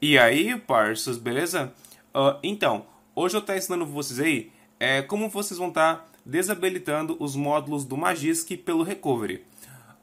E aí, parças, beleza? Uh, então, hoje eu estou ensinando vocês aí é, como vocês vão estar tá desabilitando os módulos do Magisk pelo Recovery.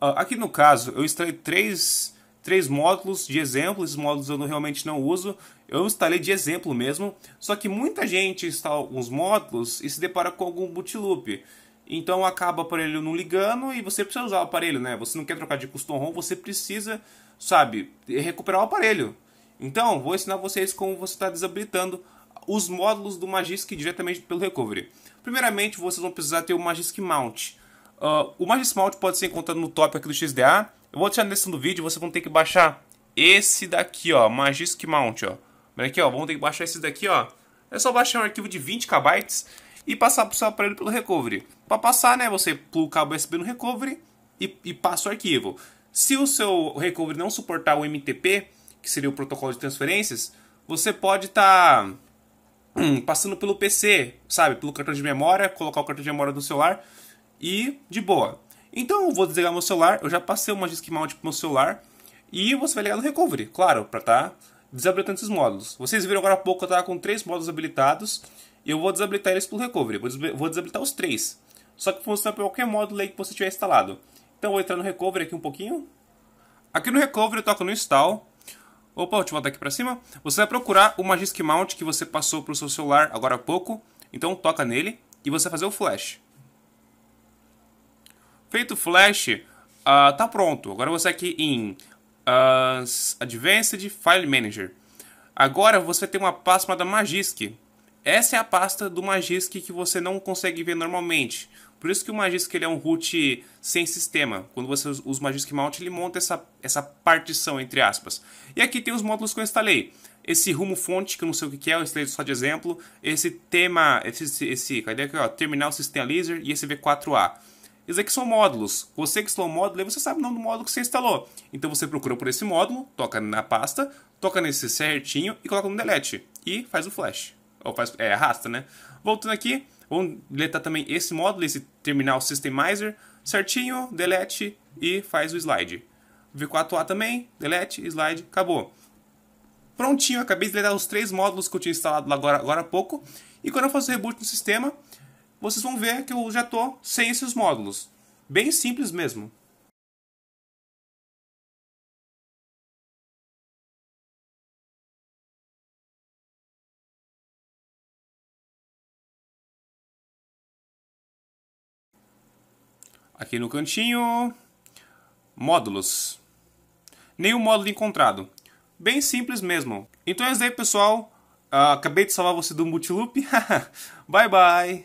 Uh, aqui no caso, eu instalei três, três módulos de exemplo, esses módulos eu não, realmente não uso, eu instalei de exemplo mesmo, só que muita gente instala alguns módulos e se depara com algum bootloop. Então acaba o aparelho não ligando e você precisa usar o aparelho, né? Você não quer trocar de custom ROM, você precisa, sabe, recuperar o aparelho. Então, vou ensinar vocês como você está desabilitando os módulos do Magisk diretamente pelo Recovery. Primeiramente, vocês vão precisar ter o Magisk Mount. Uh, o Magisk Mount pode ser encontrado no top aqui do XDA. Eu vou deixar nesse do vídeo, vocês vão ter que baixar esse daqui, ó, Magisk Mount, ó. aqui, ó, vão ter que baixar esse daqui, ó. É só baixar um arquivo de 20 KB e passar para o seu aparelho pelo Recovery. Para passar, né, você pluga o cabo USB no Recovery e, e passa o arquivo. Se o seu Recovery não suportar o MTP, que seria o protocolo de transferências, você pode estar tá, hum, passando pelo PC, sabe? Pelo cartão de memória, colocar o cartão de memória no celular e de boa. Então eu vou desligar meu celular, eu já passei uma disk mount pro meu celular e você vai ligar no recovery, claro, para estar tá desabilitando esses módulos. Vocês viram agora há pouco que eu estava com três módulos habilitados e eu vou desabilitar eles pelo recovery, vou desabilitar os três. Só que funciona para qualquer módulo aí que você tiver instalado. Então eu vou entrar no recovery aqui um pouquinho. Aqui no recovery eu toco no install, Opa, deixa eu voltar aqui para cima. Você vai procurar o Magisk Mount que você passou para o seu celular agora há pouco. Então toca nele e você vai fazer o flash. Feito o flash, uh, tá pronto. Agora você aqui em uh, Advanced File Manager. Agora você tem uma pasta da Magisk, essa é a pasta do Magisk que você não consegue ver normalmente. Por isso que o Magisk ele é um root sem sistema. Quando você usa o Magisk Mount, ele monta essa, essa partição, entre aspas. E aqui tem os módulos que eu instalei. Esse rumo fonte, que eu não sei o que é, eu instalei só de exemplo. Esse tema, esse, esse cadê aqui, ó, terminal sistema laser e esse V4A. Isso aqui são módulos. Você que instalou o módulo, aí você sabe o nome do módulo que você instalou. Então você procura por esse módulo, toca na pasta, toca nesse certinho e coloca no delete. E faz o flash ou faz, é, arrasta, né? Voltando aqui, vamos deletar também esse módulo, esse terminal systemizer, certinho, delete e faz o slide. V4A também, delete, slide, acabou. Prontinho, acabei de deletar os três módulos que eu tinha instalado agora, agora há pouco. E quando eu faço reboot no sistema, vocês vão ver que eu já estou sem esses módulos. Bem simples mesmo. Aqui no cantinho, módulos. Nenhum módulo encontrado. Bem simples mesmo. Então é isso aí, pessoal. Uh, acabei de salvar você do Multiloop. bye, bye.